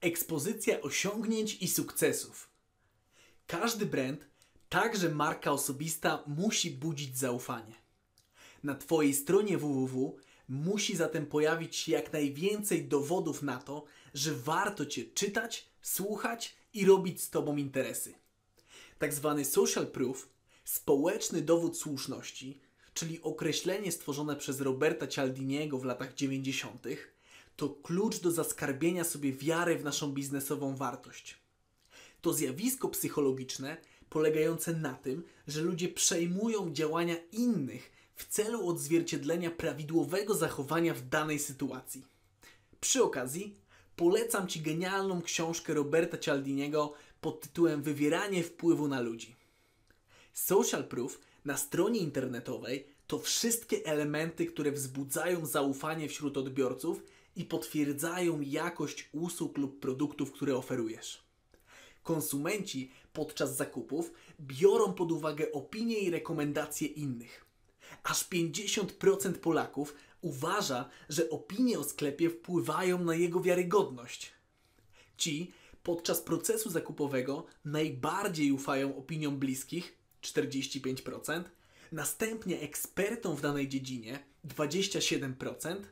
ekspozycja osiągnięć i sukcesów. Każdy brand, także marka osobista, musi budzić zaufanie. Na Twojej stronie www musi zatem pojawić się jak najwięcej dowodów na to, że warto Cię czytać, słuchać i robić z Tobą interesy. Tak zwany social proof, społeczny dowód słuszności, czyli określenie stworzone przez Roberta Cialdiniego w latach 90 to klucz do zaskarbienia sobie wiary w naszą biznesową wartość. To zjawisko psychologiczne polegające na tym, że ludzie przejmują działania innych w celu odzwierciedlenia prawidłowego zachowania w danej sytuacji. Przy okazji polecam Ci genialną książkę Roberta Cialdiniego pod tytułem Wywieranie wpływu na ludzi. Social Proof na stronie internetowej to wszystkie elementy, które wzbudzają zaufanie wśród odbiorców i potwierdzają jakość usług lub produktów, które oferujesz. Konsumenci podczas zakupów biorą pod uwagę opinie i rekomendacje innych. Aż 50% Polaków uważa, że opinie o sklepie wpływają na jego wiarygodność. Ci podczas procesu zakupowego najbardziej ufają opiniom bliskich 45%, następnie ekspertom w danej dziedzinie 27%,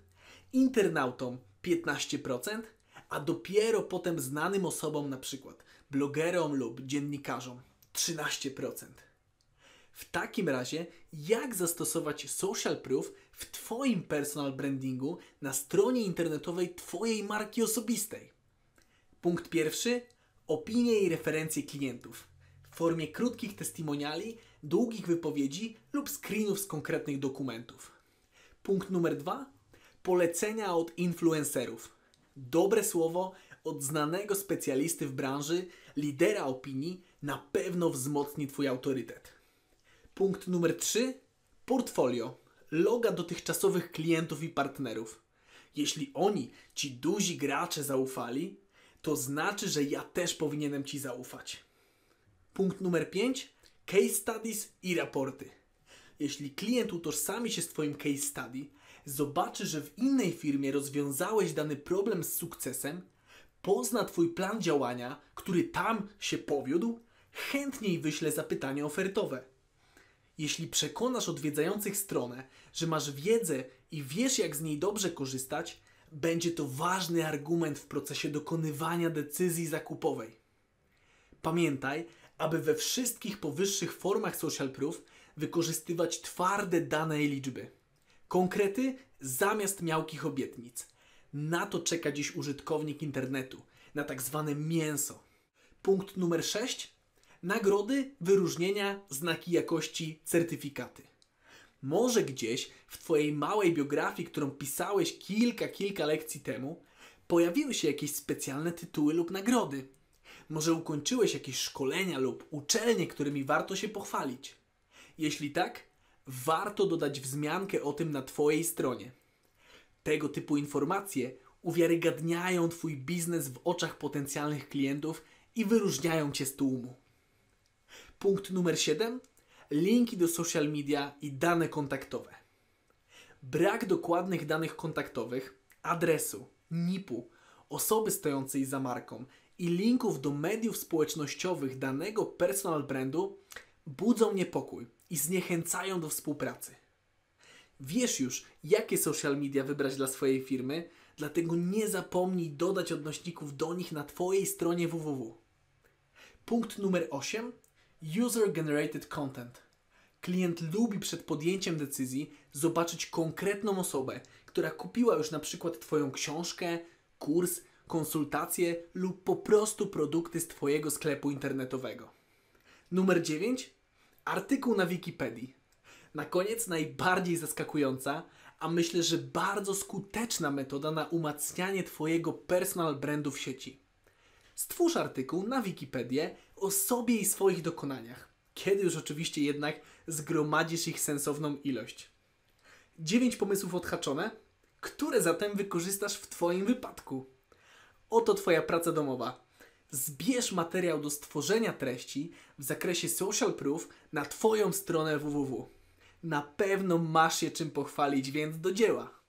internautom 15%, a dopiero potem znanym osobom, na przykład blogerom lub dziennikarzom 13%. W takim razie, jak zastosować social proof w Twoim personal brandingu na stronie internetowej Twojej marki osobistej? Punkt pierwszy: opinie i referencje klientów w formie krótkich testimoniali, długich wypowiedzi lub screenów z konkretnych dokumentów. Punkt numer dwa: polecenia od influencerów. Dobre słowo od znanego specjalisty w branży, lidera opinii, na pewno wzmocni Twój autorytet. Punkt numer 3. Portfolio. Loga dotychczasowych klientów i partnerów. Jeśli oni, ci duzi gracze, zaufali, to znaczy, że ja też powinienem Ci zaufać. Punkt numer 5. Case studies i raporty. Jeśli klient utożsami się z Twoim case study, zobaczy, że w innej firmie rozwiązałeś dany problem z sukcesem, pozna Twój plan działania, który tam się powiódł, chętniej wyśle zapytanie ofertowe. Jeśli przekonasz odwiedzających stronę, że masz wiedzę i wiesz, jak z niej dobrze korzystać, będzie to ważny argument w procesie dokonywania decyzji zakupowej. Pamiętaj, aby we wszystkich powyższych formach social proof wykorzystywać twarde dane i liczby. Konkrety zamiast miałkich obietnic. Na to czeka dziś użytkownik internetu, na tak zwane mięso. Punkt numer 6. Nagrody, wyróżnienia, znaki jakości, certyfikaty. Może gdzieś w Twojej małej biografii, którą pisałeś kilka, kilka lekcji temu, pojawiły się jakieś specjalne tytuły lub nagrody. Może ukończyłeś jakieś szkolenia lub uczelnie, którymi warto się pochwalić. Jeśli tak, warto dodać wzmiankę o tym na Twojej stronie. Tego typu informacje uwiarygadniają Twój biznes w oczach potencjalnych klientów i wyróżniają Cię z tłumu. Punkt numer 7. Linki do social media i dane kontaktowe. Brak dokładnych danych kontaktowych, adresu, NIP-u, osoby stojącej za marką i linków do mediów społecznościowych danego personal brandu budzą niepokój i zniechęcają do współpracy. Wiesz już, jakie social media wybrać dla swojej firmy, dlatego nie zapomnij dodać odnośników do nich na Twojej stronie www. Punkt numer 8. User Generated Content. Klient lubi przed podjęciem decyzji zobaczyć konkretną osobę, która kupiła już na przykład Twoją książkę, kurs, konsultacje lub po prostu produkty z Twojego sklepu internetowego. Numer 9. Artykuł na Wikipedii. Na koniec najbardziej zaskakująca, a myślę, że bardzo skuteczna metoda na umacnianie Twojego personal brandu w sieci. Stwórz artykuł na Wikipedię o sobie i swoich dokonaniach, kiedy już oczywiście jednak zgromadzisz ich sensowną ilość. 9 pomysłów odhaczone, które zatem wykorzystasz w Twoim wypadku. Oto Twoja praca domowa. Zbierz materiał do stworzenia treści w zakresie social proof na Twoją stronę www. Na pewno masz się czym pochwalić, więc do dzieła!